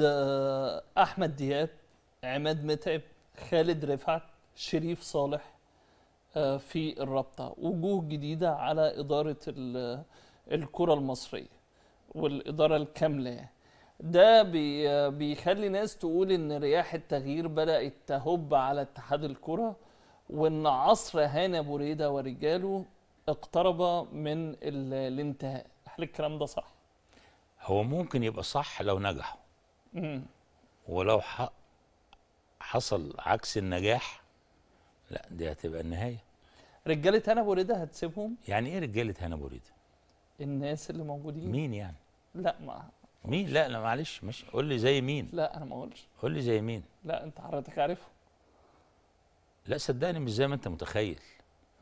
عند احمد دياب عماد متعب خالد رفعت شريف صالح آه، في الرابطه وجوه جديده على اداره الكره المصريه والاداره الكامله ده بيخلي ناس تقول ان رياح التغيير بدات تهب على اتحاد الكره وان عصر هاني بريده ورجاله اقترب من الانتهاء هل الكلام ده صح هو ممكن يبقى صح لو نجحوا ولو حصل عكس النجاح لا دي هتبقى النهايه رجاله هنا ورده هتسيبهم يعني ايه رجاله هنا ورده الناس اللي موجودين مين يعني لا ما مين لا لا معلش مش قول لي زي مين لا انا ما اقولش قول لي زي مين لا انت حضرتك عارفه لا صدقني مش زي ما انت متخيل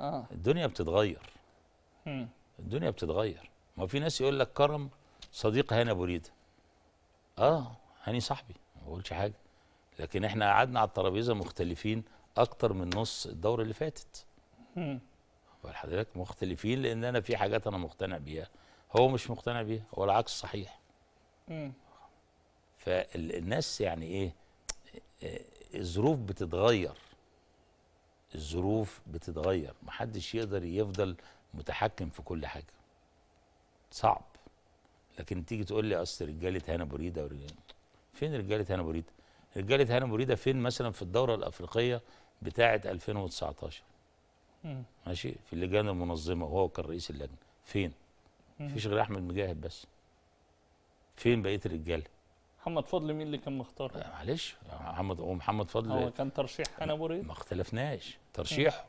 اه الدنيا بتتغير امم الدنيا بتتغير ما في ناس يقول لك كرم صديق هنا بريده اه هاني صاحبي ما بقولش حاجه لكن احنا قعدنا على الترابيزه مختلفين اكتر من نص الدوره اللي فاتت حضرتك مختلفين لان انا في حاجات انا مقتنع بيها هو مش مقتنع بيها هو العكس صحيح امم فالناس يعني ايه الظروف بتتغير الظروف بتتغير محدش يقدر يفضل متحكم في كل حاجه صعب لكن تيجي تقول لي اصل رجاله هنا بريده ورجاله فين رجاله هنا بوريدا؟ رجاله هنا بوريدا فين مثلا في الدوره الافريقيه بتاعه 2019 مم. ماشي في اللجان المنظمه وهو كان رئيس اللجنه فين مفيش غير احمد مجاهد بس فين بقيه الرجاله محمد فضل مين اللي كان مختار آه، معلش محمد ومحمد فضل هو كان ترشيح هنا بوريدا ما اختلفناش ترشيحه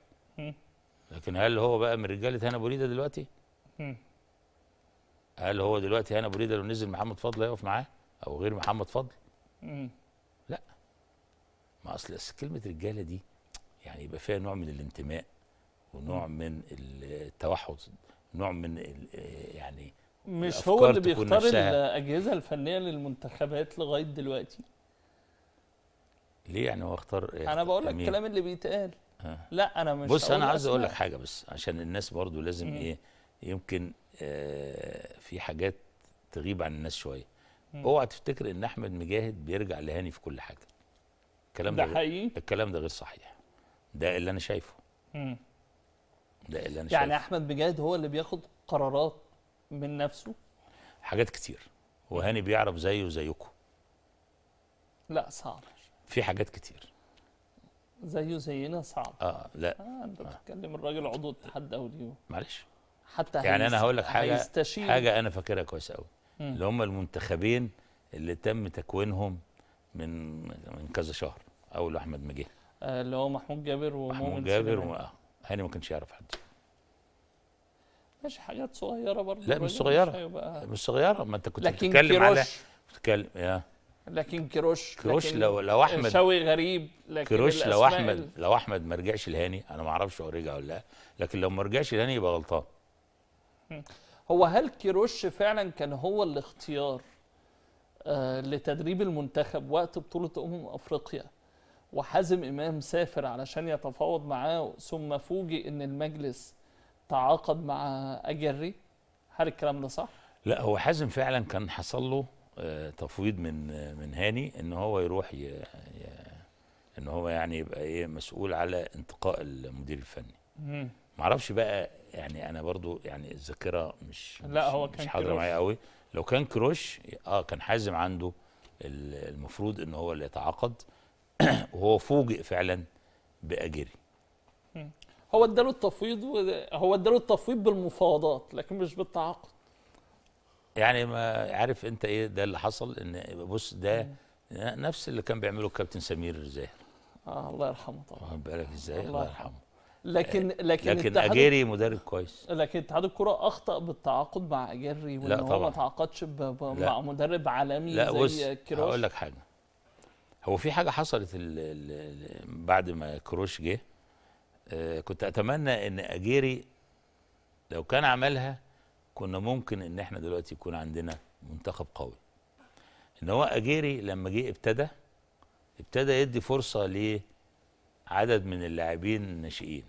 لكن هل هو بقى من رجاله هنا بوريدا دلوقتي مم. هل هو دلوقتي هنا بوريدا لو نزل محمد فضل هيقف معاه او غير محمد فضل لا ما اصل كلمه رجاله دي يعني يبقى فيها نوع من الانتماء ونوع من التوحد نوع من يعني مش هو اللي بيختار الاجهزه الفنيه للمنتخبات لغايه دلوقتي ليه يعني هو اختار إيه؟ انا بقول لك الكلام اللي بيتقال آه. لا انا مش بص انا عايز اقول لك حاجه بس عشان الناس برضو لازم مم. ايه يمكن آه في حاجات تغيب عن الناس شويه اوعى تفتكر ان احمد مجاهد بيرجع لهاني في كل حاجه الكلام ده, ده حقيقي الكلام ده غير صحيح ده اللي انا شايفه مم. ده اللي انا يعني شايفه يعني احمد مجاهد هو اللي بياخد قرارات من نفسه حاجات كتير وهاني بيعرف زيه زيكم لا صعب في حاجات كتير زيه زينا صعب اه لا آه انت آه. بتتكلم آه. الراجل عضو اتحاد دولي معلش حتى يعني انا هقول لك حاجه حاجه انا فاكرها كويس قوي اللي هم المنتخبين اللي تم تكوينهم من من كذا شهر اول احمد ما جه اللي هو محمود جابر ومؤمن محمود جابر آه. هاني ما كانش يعرف حد ماشي حاجات صغيره برضه لا مش صغيره مش, مش صغيره ما انت كنت لكن بتتكلم على بتتكلم يا لكن كيروش كيروش لكن لو لو احمد شوي غريب لكن كيروش لو احمد لو احمد ما رجعش لهاني انا ما اعرفش هو رجع ولا لا لكن لو ما رجعش لهاني يبقى غلطان هو هل كيروش فعلا كان هو الاختيار آه، لتدريب المنتخب وقت بطولة أمم أفريقيا وحازم إمام سافر علشان يتفاوض معاه ثم فوجئ إن المجلس تعاقد مع أجري هل الكلام ده صح؟ لا هو حازم فعلا كان حصل له آه، تفويض من آه، من هاني ان هو يروح ي... ان هو يعني يبقى ايه مسؤول على انتقاء المدير الفني. معرفش بقى يعني انا برضو يعني الذاكره مش لا مش هو كان مش حاضره معايا قوي لو كان كروش اه كان حازم عنده المفروض ان هو اللي يتعاقد وهو فوجئ فعلا باجري هو اداله التفويض هو اداله التفويض بالمفاوضات لكن مش بالتعاقد يعني ما عارف انت ايه ده اللي حصل ان بص ده نفس اللي كان بيعمله الكابتن سمير زاهر اه الله يرحمه طبعا بالك ازاي الله يرحمه آه، لكن لكن لكن اجيري مدرب كويس لكن اتحاد الكره اخطا بالتعاقد مع اجيري وان هو ما تعاقدش مع مدرب عالمي لا زي بص كروش هقول لك حاجه هو في حاجه حصلت الـ الـ بعد ما كروش جه آه كنت اتمنى ان اجيري لو كان عملها كنا ممكن ان احنا دلوقتي يكون عندنا منتخب قوي ان هو اجيري لما جه ابتدى ابتدى يدي فرصه لعدد من اللاعبين الناشئين